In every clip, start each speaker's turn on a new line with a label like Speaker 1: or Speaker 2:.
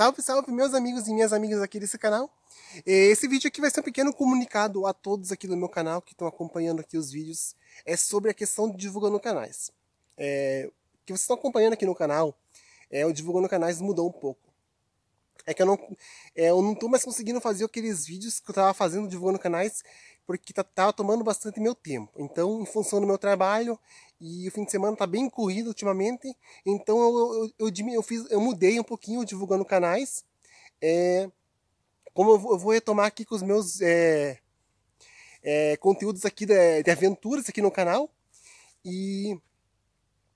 Speaker 1: Salve, salve, meus amigos e minhas amigas aqui desse canal. É, esse vídeo aqui vai ser um pequeno comunicado a todos aqui do meu canal que estão acompanhando aqui os vídeos. É sobre a questão de divulgando canais. É, que vocês estão acompanhando aqui no canal, é, o divulgando canais mudou um pouco. É que eu não, é, eu não tô mais conseguindo fazer aqueles vídeos que eu tava fazendo divulgando canais, porque tá, tava tomando bastante meu tempo. Então, em função do meu trabalho, e o fim de semana tá bem corrido ultimamente, então eu, eu, eu, eu fiz, eu mudei um pouquinho divulgando canais. É, como eu vou, eu vou retomar aqui com os meus é, é, conteúdos aqui de, de aventuras aqui no canal. E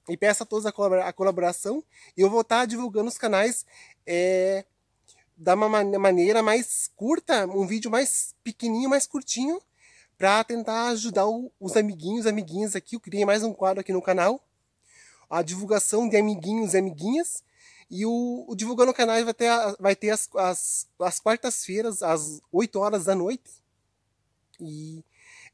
Speaker 1: e peço a todos a, colaboração. E eu vou estar tá divulgando os canais é, da uma maneira mais curta, um vídeo mais pequenininho, mais curtinho, para tentar ajudar o, os amiguinhos, amiguinhas aqui. Eu criei mais um quadro aqui no canal, a divulgação de amiguinhos e amiguinhas. E o, o Divulgando Canais vai ter, vai ter as, as, as quartas-feiras, às 8 horas da noite. E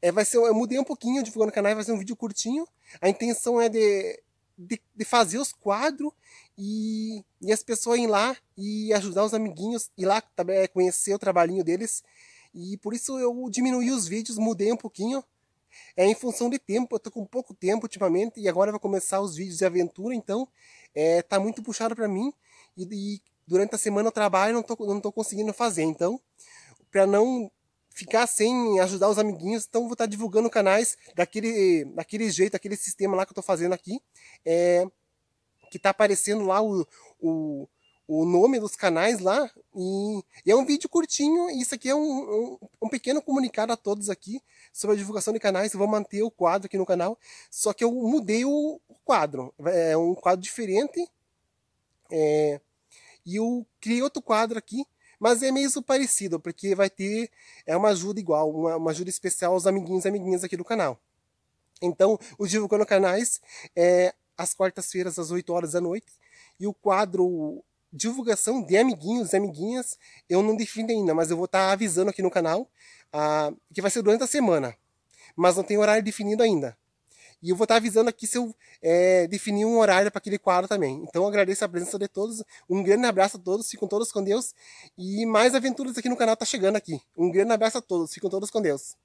Speaker 1: é, vai ser, eu mudei um pouquinho o Divulgando Canal, vai ser um vídeo curtinho. A intenção é de de, de fazer os quadros e, e as pessoas ir lá e ajudar os amiguinhos, e lá também conhecer o trabalhinho deles. E por isso eu diminuí os vídeos, mudei um pouquinho. É em função de tempo, eu tô com pouco tempo ultimamente e agora vai começar os vídeos de aventura, então é, tá muito puxado para mim e, e, durante a semana eu trabalho não tô, não tô conseguindo fazer, então para não ficar sem ajudar os amiguinhos, então vou estar divulgando canais daquele, daquele jeito, aquele sistema lá que eu estou fazendo aqui, é, que está aparecendo lá o, o, o nome dos canais lá, e, e é um vídeo curtinho, isso aqui é um, um, um, pequeno comunicado a todos aqui sobre a divulgação de canais, eu vou manter o quadro aqui no canal, só que eu mudei o, o quadro, é um quadro diferente, é, e eu criei outro quadro aqui, mas é meio parecido, porque vai ter é uma ajuda igual, uma, uma ajuda especial aos amiguinhos e amiguinhas aqui do canal. Então, o Divulgando Canais é às quartas-feiras, às 8 horas da noite. E o quadro Divulgação de Amiguinhos e Amiguinhas, eu não defino ainda, mas eu vou estar tá avisando aqui no canal, ah, que vai ser durante a semana. Mas não tem horário definido ainda. E eu vou estar avisando aqui se eu é, definir um horário para aquele quadro também. Então agradeço a presença de todos. Um grande abraço a todos. fiquem todos com Deus. E mais aventuras aqui no canal tá chegando aqui. Um grande abraço a todos. fiquem todos com Deus.